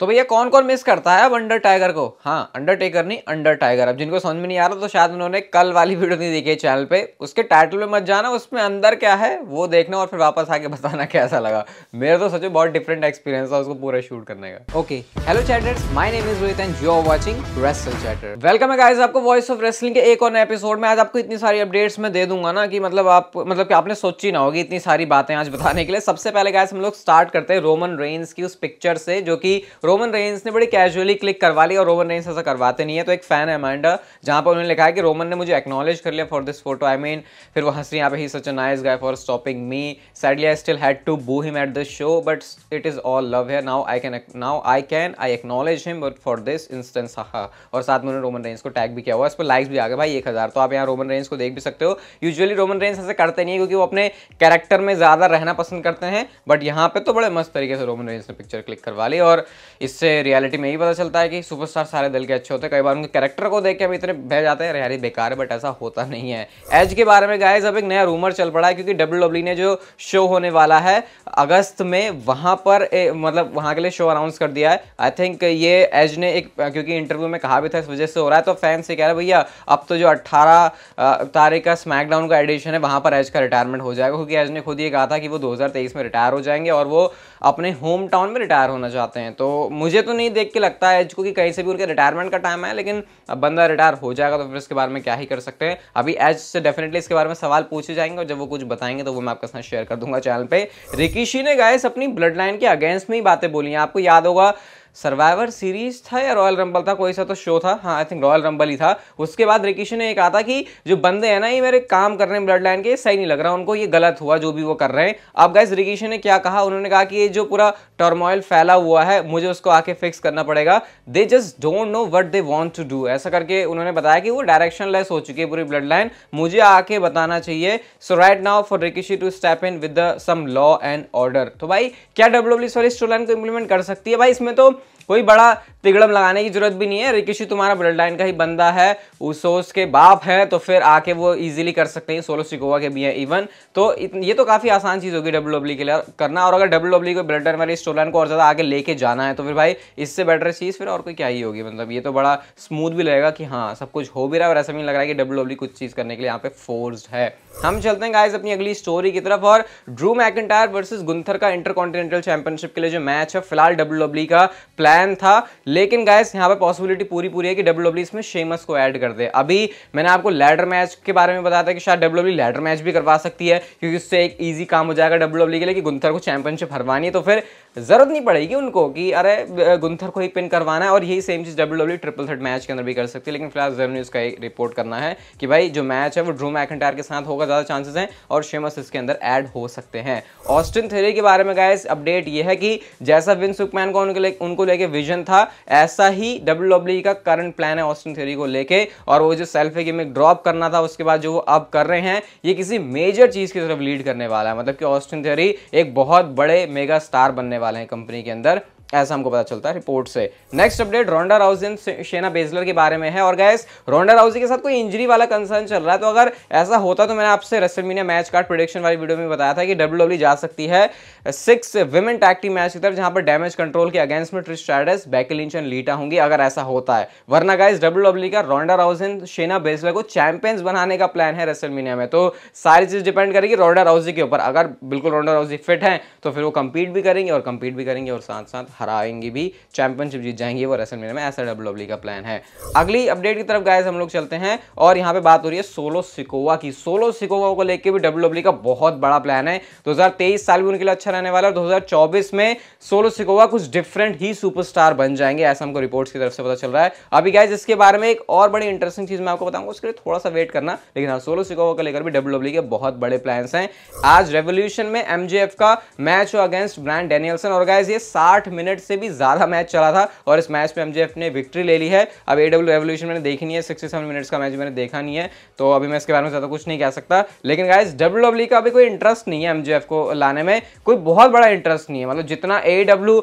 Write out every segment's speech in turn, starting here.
तो भैया कौन कौन मिस करता है अब अंडर टाइगर को हाँ अंडरटेकर नहीं अंडर टाइगर अब जिनको समझ में नहीं आ रहा तो शायद उन्होंने कल वाली वीडियो नहीं देखी चैनल पे उसके टाइटल पे मत जाना उसमें अंदर क्या है वो देखना और फिर वापस आके बताना कैसा लगा मेरा तो सच बहुत डिफरेंट एक्सपीरियंस था उसको पूरा शूट करने का okay hello chatters my name is Rohit and you are watching wrestle chatter welcome है गाइज आपको वॉइस ऑफ रेसलिंग के एक और एपिसोड में आज आपको इतनी सारी अपडेट्स में दे दूंगा ना कि मतलब आप मतलब कि आपने सोची ना होगी इतनी सारी बातें आज बताने के लिए सबसे पहले गाइस हम लोग स्टार्ट करते हैं रोमन रेन्स की उस पिक्चर से जो कि रोमन रेंस ने बड़ी कैजुअली क्लिक करवा ली और रोमन रेंस ऐसा करवाते नहीं है तो एक फैन है माइंडर जहाँ पर उन्होंने लिखा है कि रोमन ने मुझे एक्नॉलेज कर लिया for this photo I mean फिर वहाँ से यहाँ पे ही such a nice guy for stopping me sadly I still had to boo him at this show but it is all love है now I can now I can I acknowledge him but for this instance हा और साथ में उन्होंने Roman Reigns को tag भी किया हुआ इस पर लाइक्स भी आ गए भाई एक हज़ार तो आप यहाँ रोमन रेंस को देख भी सकते हो यूजअली रोमन रेंस ऐसे करते नहीं है क्योंकि वो अपने कैरेक्टर में ज़्यादा रहना पसंद करते हैं बट यहाँ पे तो बड़े मस्त तरीके से रोमन रेंस ने पिक्चर क्लिक करवा ली और इससे रियलिटी में ही पता चलता है कि सुपरस्टार सारे दिल के अच्छे होते हैं कई बार उनके कैरेक्टर को देख के अभी इतने बह जाते हैं यार बेकार है बट ऐसा होता नहीं है एज के बारे में गाइज अब एक नया रूमर चल पड़ा है क्योंकि डब्ल्यू e ने जो शो होने वाला है अगस्त में वहाँ पर ए, मतलब वहाँ के लिए शो अनाउंस कर दिया है आई थिंक ये एज ने एक क्योंकि इंटरव्यू में कहा भी था इस वजह से हो रहा है तो फैन से कह रहे भैया अब तो जो अट्ठारह तारीख का स्मैकडाउन का एडिशन है वहाँ पर एज का रिटायरमेंट हो जाएगा क्योंकि एज ने खुद ये कहा था कि वो दो में रिटायर हो जाएंगे और वो अपने होम टाउन में रिटायर होना चाहते हैं तो मुझे तो नहीं देख के लगता है एज को कि कहीं से भी उनके रिटायरमेंट का टाइम है लेकिन बंदा रिटायर हो जाएगा तो फिर इसके बारे में क्या ही कर सकते हैं अभी एज से डेफिनेटली इसके बारे में सवाल पूछे जाएंगे और जब वो कुछ बताएंगे तो वो मैं आपके साथ शेयर कर दूंगा चैनल पर रिकीशी ने गायस अपनी ब्लड लाइन के अगेंस्ट में ही बातें बोली हैं आपको याद होगा सर्वाइवर सीरीज था या रॉयल रंबल था कोई सा तो शो था हाँ आई थिंक रॉयल रंबल ही था उसके बाद रिकिशी ने कहा था कि जो बंदे हैं ना ये मेरे काम कर रहे हैं ब्लड लाइन के सही नहीं लग रहा उनको ये गलत हुआ जो भी वो कर रहे हैं अब गैस रिकिशी ने क्या कहा उन्होंने कहा कि ये जो पूरा टर्मोइल फैला हुआ है मुझे उसको आके फिक्स करना पड़ेगा they just don't know what they want to do ऐसा करके उन्होंने बताया कि वो डायरेक्शन लेस हो चुकी है पूरी ब्लड लाइन मुझे आके बताना चाहिए so right now for Rikishi to step in with some law and order तो भाई क्या डब्ल्यू सॉरी स्टोरी लाइन को इंप्लीमेंट कर सकती है भाई इसमें तो कोई बड़ा तिगड़म लगाने की जरूरत भी नहीं है रिकिशी तुम्हारा ब्लड लाइन का ही बंदा है उसोस के बाप है तो फिर आके वो इजीली कर सकते हैं सोलो सिकोवा के भी हैं इवन तो ये तो काफ़ी आसान चीज़ होगी डब्ल्यू डब्ल्यू के लिए करना और अगर डब्ल्यू डब्ल्यू को ब्लड लाइन वाली स्टोर लाइन को और ज़्यादा आगे लेके जाना है तो फिर भाई इससे बेटर चीज़ फिर और कोई क्या ही होगी मतलब ये तो बड़ा स्मूथ भी लगेगा कि हाँ सब कुछ हो भी रहा है और ऐसा भी लग रहा है कि डब्ल्यू डब्ल्यू कुछ चीज़ करने के लिए यहाँ पे फोर्स है हम चलते हैं गाइज अपनी अगली स्टोरी की तरफ और ड्रू मैकेंटायर वर्सेज गुंथर का इंटरकॉन्टिनेंटल चैंपियनशिप के लिए जो मैच है फिलहाल डब्ल्यू का प्लान था लेकिन गायस यहाँ पे पॉसिबिलिटी पूरी पूरी है कि डब्ल्यू e इसमें शेमस को ऐड कर दे अभी मैंने आपको लैडर मैच के बारे में बताया था कि शायद डब्ल्यू लैडर मैच भी करवा सकती है क्योंकि उससे एक ईजी काम हो जाएगा डब्ल्यू e के लिए कि गुंथर को चैंपियनशिप हरवानी है तो फिर ज़रूरत नहीं पड़ेगी उनको कि अरे गुंथर को ही पिन करवाना है और यही सेम चीज़ डब्ल्यू ट्रिपल थर्ड मैच के अंदर भी कर सकती है लेकिन फिलहाल जरूर उसका रिपोर्ट करना है कि भाई जो मैच है वो ड्रू मैकेंटायर के साथ होगा ज़्यादा चांसेस हैं और शेमस इसके अंदर ऐड हो सकते हैं ऑस्टिन थेरी के बारे में गायस अपडेट ये है कि जैसा विंस सुकमैन को उनके लिए उनको लेके विजन था ऐसा ही डब्ल्यू e का करंट प्लान है ऑस्टिन थ्योरी को लेके और वो जो गेम में ड्रॉप करना था उसके बाद जो वो अब कर रहे हैं ये किसी मेजर चीज़ की तरफ लीड करने वाला है मतलब कि ऑस्टिन थ्योरी एक बहुत बड़े मेगा स्टार बनने वाले हैं कंपनी के अंदर ऐसा हमको पता चलता है रिपोर्ट से next update Ronda Rousey Shayna Baszler के बारे में है और गैस रोंडा राउजी के साथ कोई इंजरी वाला कंसर्न चल रहा है तो अगर ऐसा होता तो मैंने आपसे रेसलमीनिया मैच कार्ड प्रोडिक्शन वाली वीडियो में बताया था कि डब्ल्यू e जा सकती है सिक्स वुमेन टैक्टिव मैच की तरफ जहां पर डैमेज कंट्रोल के अगेंस्ट में ट्रिस्टाइडस बैकलिंच एंड लीटा होंगी अगर ऐसा होता है वरना गाइस डब्ल्यू e का रोंडा राउजन शेना बेजलर को चैंपियंस बनाने का प्लान है रेसलमीनिया में तो सारी चीज डिपेंड करेगी रोंडा राउजी के ऊपर अगर बिल्कुल रोंडा राउजी फिट है तो फिर वो कंपीट भी करेंगे और कंपीट भी करेंगे और साथ साथ हराएंगे भी चैंपियनशिप जीत जाएंगे वो रेसल में ऐसा डब्ल्यू डब्ल्यू e का प्लान है अगली अपडेट की तरफ गायस हम लोग चलते हैं और यहाँ पे बात हो रही है सोलो सिकोवा की सोलो सिकोवा को लेकर भी डब्ल्यू e का बहुत बड़ा प्लान है दो साल भी उनके लिए अच्छा रहने वाला है और दो में सोलो सिकोवा कुछ डिफरेंट ही सुपरस्टार बन जाएंगे ऐसा हमको रिपोर्ट्स की तरफ से पता चल रहा है अभी गाइज इसके बारे में एक और बड़ी इंटरेस्टिंग चीज मैं आपको बताऊंगा उसके लिए थोड़ा सा वेट करना लेकिन हाँ सोलो सिकोवा को लेकर भी डब्ल्यू e के बहुत बड़े प्लान हैं आज रेवोल्यूशन में एमजेएफ का मैच हो अगेंस्ट ब्रांड डेनियलसन और गाइज ये साठ मिनट मिनट से भी ज़्यादा मैच चला था और इस मैच में एम ने विक्ट्री ले ली है अब एडब्ल्यू रेवल्यूशन मैंने देखी नहीं है सिक्सटी सेवन मिनट्स का मैच मैंने देखा नहीं है तो अभी मैं इसके बारे में ज़्यादा कुछ नहीं कह सकता लेकिन गाइज डब्ल्यू डब्ल्यू का अभी कोई इंटरेस्ट नहीं है एमजेएफ को लाने में कोई बहुत बड़ा इंटरेस्ट नहीं है मतलब जितना ए डब्ल्यू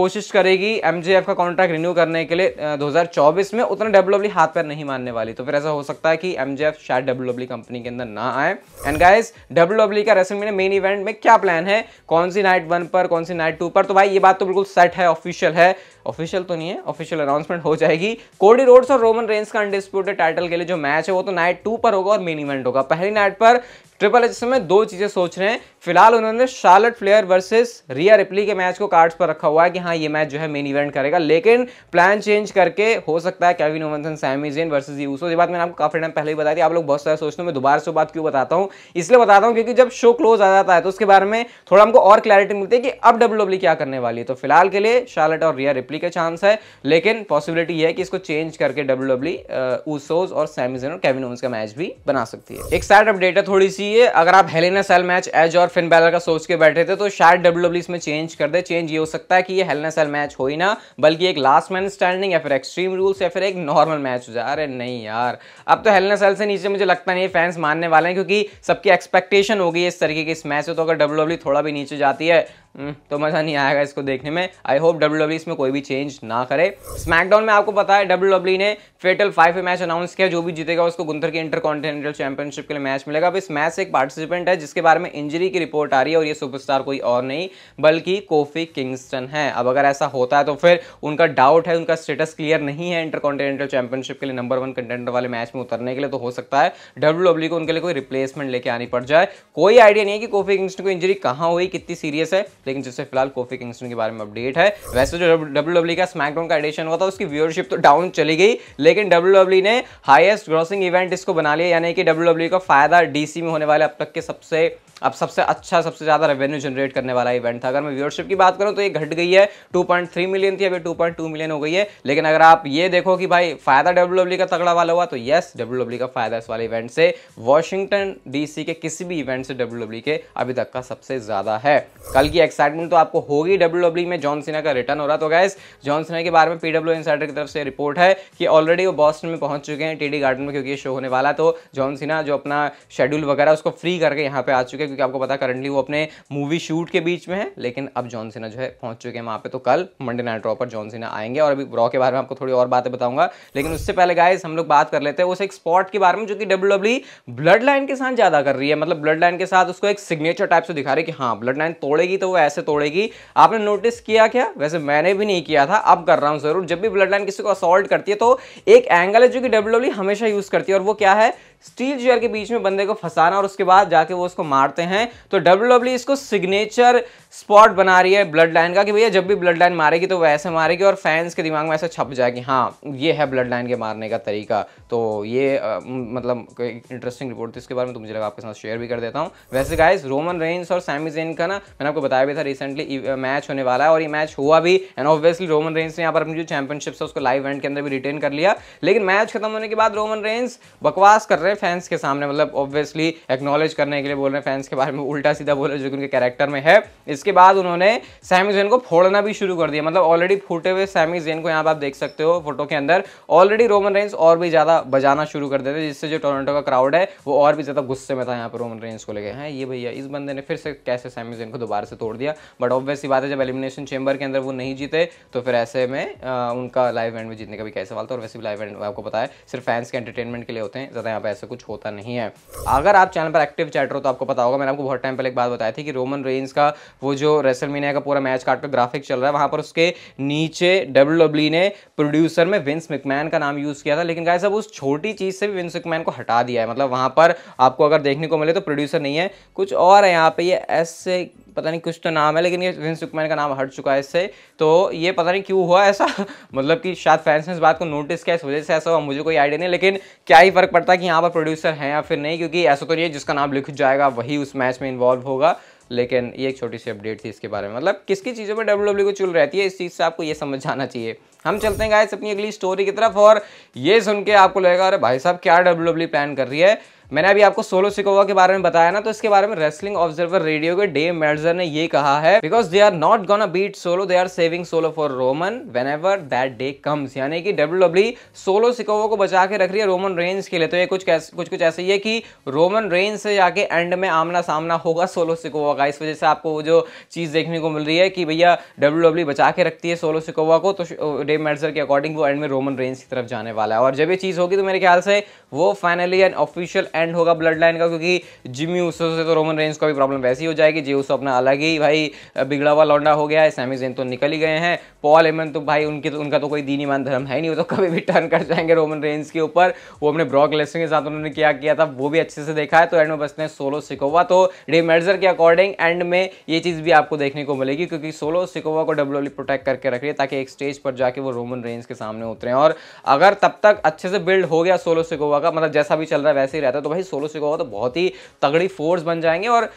कोशिश करेगी एमजेएफ का कॉन्ट्रैक्ट रिन्यू करने के लिए दो में उतना डब्ल्यू डब्ल्यू e हाथ पर नहीं मानने वाली तो फिर ऐसा हो सकता है कि एमजेएफ शायद डब्ल्यू डब्ल्यू कंपनी के अंदर ना आए एंड गाइज डब्ल्यू डब्ल्यू का रेसिंग मेन इवेंट में क्या प्लान है कौन सी नाइट वन पर कौन सी नाइट टू पर तो भाई ये बात तो बिल्कुल वेबसाइट है ऑफिशियल है ऑफिशियल तो नहीं है ऑफिशियल अनाउंसमेंट हो जाएगी कोडी रोड्स और रोमन रेंस का अनडिस्प्यूटेड टाइटल के लिए जो मैच है वो तो नाइट टू पर होगा और मेन इवेंट होगा पहली नाइट पर ट्रिपल एच में दो चीज़ें सोच रहे हैं फिलहाल उन्होंने Charlotte Flair versus Rhea Ripley के मैच को कार्ड्स पर रखा हुआ है कि हाँ ये मैच जो है मेन इवेंट करेगा लेकिन प्लान चेंज करके हो सकता है Kevin Owens and Sami Zayn versus Uso ये बात मैंने आपको काफी टाइम पहले ही बताई थी आप लोग बहुत सारे सोचते हो मैं दोबारा से बात क्यों बताता हूँ इसलिए बताता हूँ क्योंकि जब शो क्लोज आ जाता है तो उसके बारे में थोड़ा हमको और क्लैरिटी मिलती है कि अब डब्ल्यू e क्या करने वाली है तो फिलहाल के लिए शार्लट और रिया रिप्ली रिप्ली का चांस है लेकिन पॉसिबिलिटी है कि इसको चेंज करके डब्ल्यू डब्ल्यू ऊसोज और सैमिजन और केविन ओम्स का मैच भी बना सकती है एक सैड अपडेट है थोड़ी सी ये अगर आप हेलेना सेल मैच एज और फिन बैलर का सोच के बैठे थे तो शायद डब्ल्यू e इसमें चेंज कर दे चेंज ये हो सकता है कि ये हेलेना सेल मैच हो ही ना बल्कि एक लास्ट मैन स्टैंडिंग या फिर एक्सट्रीम रूल्स या फिर एक नॉर्मल मैच हो जाए अरे नहीं यार अब तो हेलेना सेल से नीचे मुझे लगता नहीं फैंस मानने वाले हैं क्योंकि सबकी एक्सपेक्टेशन हो गई इस तरीके की इस मैच से तो अगर डब्ल्यू e थोड़ा भी नीचे जाती है हम्म, तो मज़ा नहीं आएगा इसको देखने में आई होप डब्ल्यू डब्ल्यू इसमें कोई भी चेंज ना करे स्मैकडाउन में आपको पता है डब्ल्यू डब्ल्यू e ने फेटल फाइव में मैच अनाउंस किया जो भी जीतेगा उसको गुंथर के इंटर कॉन्टिनेंटल चैंपियनशिप के लिए मैच मिलेगा अब इस मैच से एक पार्टिसिपेंट है जिसके बारे में इंजरी की रिपोर्ट आ रही है और ये सुपरस्टार कोई और नहीं बल्कि कोफी किंगस्टन है अब अगर ऐसा होता है तो फिर उनका डाउट है उनका स्टेटस क्लियर नहीं है इंटर कॉन्टिनेंटल चैंपियनशिप के लिए नंबर वन कंटेंडर वाले मैच में उतरने के लिए तो हो सकता है डब्ल्यू e को उनके लिए कोई रिप्लेसमेंट लेके आनी पड़ जाए कोई आइडिया नहीं है कि कोफी किंगस्टन को इंजरी कहाँ हुई कितनी सीरियस है लेकिन जिससे फिलहाल कोफी किंगस्टन के बारे में अपडेट है वैसे जो डब्ल्यू डब्ल्यू e का स्मैकडाउन का एडिशन हुआ था उसकी व्यूअरशिप तो डाउन चली गई लेकिन डब्ल्यू e ने हाइस्ट ग्रॉसिंग इवेंट इसको बना लिया यानी कि डब्ल्यू e का फायदा डीसी में होने वाले अब तक के सबसे अब सबसे अच्छा सबसे ज़्यादा रेवेन्यू जनरेट करने वाला इवेंट था अगर मैं व्यूअरशिप की बात करूँ तो ये घट गई है 2.3 मिलियन थी अभी 2.2 मिलियन हो गई है लेकिन अगर आप ये देखो कि भाई फायदा डब्ल्यू का तगड़ा वाला हुआ तो यस डब्ल्यू का फायदा इस वाले इवेंट से वॉशिंगटन डीसी के किसी भी इवेंट से डब्ल्यू के अभी तक का सबसे ज़्यादा है कल की एक्स एक्साइटमेंट तो आपको होगी डब्ल्यू e में जॉन सिन्हा का रिटर्न हो रहा तो गैस जॉन सिन्हा के बारे में पीडब्ल्यू इंसाइडर e की तरफ से रिपोर्ट है कि ऑलरेडी वो बॉस्टन में पहुंच चुके हैं टीडी गार्डन में क्योंकि ये शो होने वाला तो जॉन सिन्हा जो अपना शेड्यूल वगैरह उसको फ्री करके यहाँ पे आ चुके हैं क्योंकि आपको पता करंटली वो अपने मूवी शूट के बीच में है लेकिन अब जॉन सिन्हा जो है पहुंच चुके हैं वहाँ पे तो कल मंडे नाइट रॉ पर जॉन सिन्हा आएंगे और अभी रॉ के बारे में आपको थोड़ी और बातें बताऊंगा लेकिन उससे पहले गायस हम लोग बात कर लेते हैं उस एक स्पॉट के बारे में जो कि डब्ल्यू ब्लड लाइन के साथ ज़्यादा कर रही है मतलब ब्लड लाइन के साथ उसको एक सिग्नेचर टाइप से दिखा रही है कि हाँ ब्लड लाइन तोड़ेगी तो वो ऐसे तोड़ेगी आपने नोटिस किया क्या वैसे मैंने भी नहीं किया था अब कर रहा हूँ जरूर जब भी ब्लड लाइन किसी को असॉल्ट करती है तो एक एंगल है जो कि डब्ल्यू e हमेशा यूज करती है और वो क्या है स्टील चेयर के बीच में बंदे को फंसाना और उसके बाद जाके वो उसको मारते हैं तो डब्ल्यू e इसको सिग्नेचर स्पॉट बना रही है ब्लड लाइन का कि भैया जब भी ब्लड लाइन मारेगी तो वैसे मारेगी और फैंस के दिमाग में ऐसे छप जाएगी हाँ ये है ब्लड लाइन के मारने का तरीका तो ये आ, मतलब इंटरेस्टिंग रिपोर्ट थी इसके बारे में तो मुझे लगा आपके साथ शेयर भी कर देता हूँ वैसे गाइज रोमन रेंस और सैमी जेन का ना मैंने आपको बताया बताया भी था रिसेंटली मैच e, uh, होने वाला है और ये मैच हुआ भी एंड ऑब्वियसली रोमन रेंस ने यहाँ पर अपनी जो चैंपियनशिप है उसको लाइव इवेंट के अंदर भी रिटेन कर लिया लेकिन मैच खत्म होने के बाद रोमन रेंस बकवास कर रहे हैं फैंस के सामने मतलब ऑब्वियसली एक्नोलेज करने के लिए बोल रहे हैं फैंस के बारे में उल्टा सीधा बोल रहे जो कि उनके कैरेक्टर में है इसके बाद उन्होंने सैमी जेन को फोड़ना भी शुरू कर दिया मतलब ऑलरेडी फूटे हुए सैमी जेन को यहाँ पर आप देख सकते हो फोटो के अंदर ऑलरेडी रोमन रेंस और भी ज़्यादा बजाना शुरू कर देते जिससे जो टोरंटो का क्राउड है वो और भी ज़्यादा गुस्से में था यहाँ पर रोमन रेंस को लेकर हैं ये भैया इस बंदे ने फिर से कैसे सैमी जेन को दोबारा से तोड़ छोड़ दिया बट ऑब्वियस बात है जब एलिमिनेशन चेंबर के अंदर वो नहीं जीते तो फिर ऐसे में आ, उनका लाइव इवेंट में जीतने का भी कैसे सवाल था और वैसे भी लाइव इवेंट आपको पता है सिर्फ फैंस के एंटरटेनमेंट के लिए होते हैं ज़्यादा यहाँ पर ऐसा कुछ होता नहीं है अगर आप चैनल पर एक्टिव चैटर हो तो आपको पता होगा मैंने आपको बहुत टाइम पहले एक बात बताया थी कि रोमन रेंज का वो जो रेसल का पूरा मैच कार्ड पर ग्राफिक चल रहा है वहाँ पर उसके नीचे डब्ल्यू e ने प्रोड्यूसर में विंस मिकमैन का नाम यूज़ किया था लेकिन गाय सब उस छोटी चीज़ से भी विंस मिकमैन को हटा दिया है मतलब वहाँ पर आपको अगर देखने को मिले तो प्रोड्यूसर नहीं है कुछ और है यहाँ पे ये ऐसे पता नहीं कुछ तो नाम है लेकिन ये विंस सुकमैन का नाम हट चुका है इससे तो ये पता नहीं क्यों हुआ ऐसा मतलब कि शायद फैंस ने इस बात को नोटिस किया इस वजह से ऐसा हुआ मुझे कोई आइडिया नहीं लेकिन क्या ही फर्क पड़ता है कि यहाँ पर प्रोड्यूसर हैं या फिर नहीं क्योंकि ऐसा तो नहीं है जिसका नाम लिख जाएगा वही उस मैच में इन्वॉल्व होगा लेकिन ये एक छोटी सी अपडेट थी इसके बारे में मतलब किसकी चीज़ों पर डब्ल्यू डब्ल्यू e को चुल रहती है इस चीज़ से आपको ये समझ आना चाहिए हम चलते हैं गाइस अपनी अगली स्टोरी की तरफ और ये सुन के आपको लगेगा अरे भाई साहब क्या डब्ल्यू डब्ल्यू प्लान कर रही है मैंने अभी आपको सोलो सिकोवा के बारे में बताया ना तो इसके बारे में रेसलिंग ऑब्जर्वर रेडियो के डे मेडर ने ये कहा है because they are not gonna beat Solo they are saving Solo for Roman whenever that day comes यानी कि डब्ल्यू e सोलो सिकोवा को बचा के रख रही है रोमन रेंज के लिए तो ये कुछ कुछ कुछ ऐसे ही है कि रोमन रेंज से जाके एंड में आमना सामना होगा सोलो सिकोवा का इस वजह से आपको वो जो चीज़ देखने को मिल रही है कि भैया डब्ल्यू डब्ल्यू e बचा के रखती है सोलो सिकोवा को तो डे मेडजर के अकॉर्डिंग वो एंड में रोमन रेंज की तरफ जाने वाला है और जब ये चीज़ होगी तो मेरे ख्याल से वो फाइनली एन ऑफिशियल एंड होगा ब्लड लाइन का क्योंकि जिमी उस से तो रोमन रेंज का भी प्रॉब्लम वैसी हो जाएगी जी उस अपना अलग ही भाई बिगड़ा हुआ लौंडा हो गया है सैमी जेन तो निकल ही गए हैं पॉल एमन तो भाई उनके तो उनका तो कोई दीन ईमान धर्म है नहीं वो तो कभी भी टर्न कर जाएंगे रोमन रेंज के ऊपर वो अपने ब्रॉक लेसन के साथ उन्होंने क्या किया था वो भी अच्छे से देखा है तो एंड में बचते हैं सोलो सिकोवा तो डे डेमेजर के अकॉर्डिंग एंड में ये चीज़ भी आपको देखने को मिलेगी क्योंकि सोलो सिकोवा को डब्ल्यू प्रोटेक्ट करके रख रही है ताकि एक स्टेज पर जाके वो रोमन रेंज के सामने उतरे और अगर तब तक अच्छे से बिल्ड हो गया सोलो सिकोवा का मतलब जैसा भी चल रहा है वैसे ही रहता तो तो भाई सोलो सिकोवा तो बहुत ही तगड़ी फोर्स बन जाएंगे और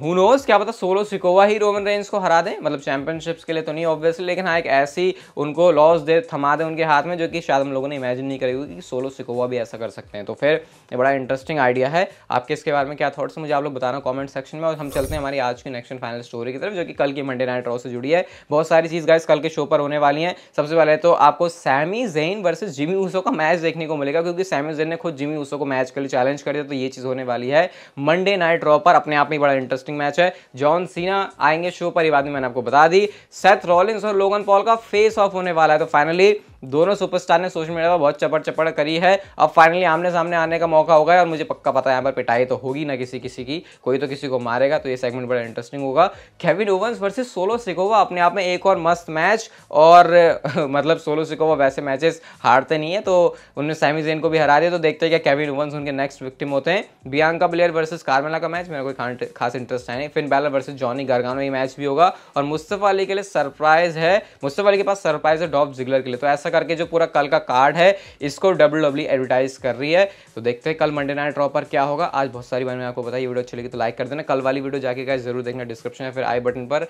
हुनोस क्या पता सोलो सिकोवा ही रोमन रेंज को हरा दें मतलब चैंपियनशिप्स के लिए तो नहीं ऑब्वियसली लेकिन हाँ एक ऐसी उनको लॉस दे थमा दें उनके हाथ में जो कि शायद हम लोगों ने इमेजिन नहीं करी होगी कि सोलो सिकोवा भी ऐसा कर सकते हैं तो फिर ये बड़ा इंटरेस्टिंग आइडिया है आपके इसके बारे में क्या थाट्स मुझे आप लोग बताना कॉमेंट सेक्शन में और हम चलते हैं हमारी आज की नेक्स्ट फाइनल स्टोरी की तरफ जो कि कल की मंडे नाइट रॉ से जुड़ी है बहुत सारी चीज़ गाइस कल के शो पर होने वाली हैं सबसे पहले तो आपको Sami Zayn versus Jimmy Uso का मैच देखने को मिलेगा क्योंकि सैमी जेन ने खुद जिमी ऊसो को मैच के लिए चैलेंज कर करें तो ये चीज़ होने वाली है मंडे नाइट रॉ पर अपने आप में बड़ा इंटरेस्टिंग मैच है जॉन सीना आएंगे शो पर ये बात मैंने आपको बता दी सेथ रॉलिन्स और लोगन पॉल का फेस ऑफ होने वाला है तो फाइनली दोनों सुपरस्टार ने सोशल मीडिया पर बहुत चपड़ चपड़ करी है अब फाइनली आमने सामने आने का मौका होगा और मुझे पक्का पता है यहाँ पर पिटाई तो होगी ना किसी किसी की कोई तो किसी को मारेगा तो ये सेगमेंट बड़ा इंटरेस्टिंग होगा Kevin Owens versus Solo Sikoa अपने आप में एक और मस्त मैच और मतलब सोलो सिकोवा वैसे मैचेस हारते नहीं है तो उन्होंने सैमी जेन को भी हरा दिया तो देखते हैं क्या केविन ओवंस उनके नेक्स्ट विक्टिम होते हैं बियांका ब्लेयर वर्सेस कार्मेला का मैच मेरा कोई खास इंटरेस्ट है नहीं Finn Balor versus Johnny Gargano ये मैच भी होगा और मुस्तफ़ा अली के लिए सरप्राइज है मुस्तफ़ा अली के पास सरप्राइज है डॉप जिगलर के लिए तो ऐसा करके जो पूरा कल का कार्ड है इसको डब्ल्यू डब्ल्यू एडवर्टाइज कर रही है तो देखते हैं कल मंडे नाइट ड्रॉ पर क्या होगा आज बहुत सारी बार मैं आपको बताया वीडियो अच्छी लगी तो लाइक कर देना कल वाली वीडियो जाके गाइस जरूर देखना डिस्क्रिप्शन या फिर आई बटन पर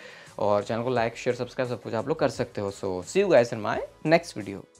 और चैनल को लाइक शेयर सब्सक्राइब सब कुछ आप लोग कर सकते हो so see you guys in my next video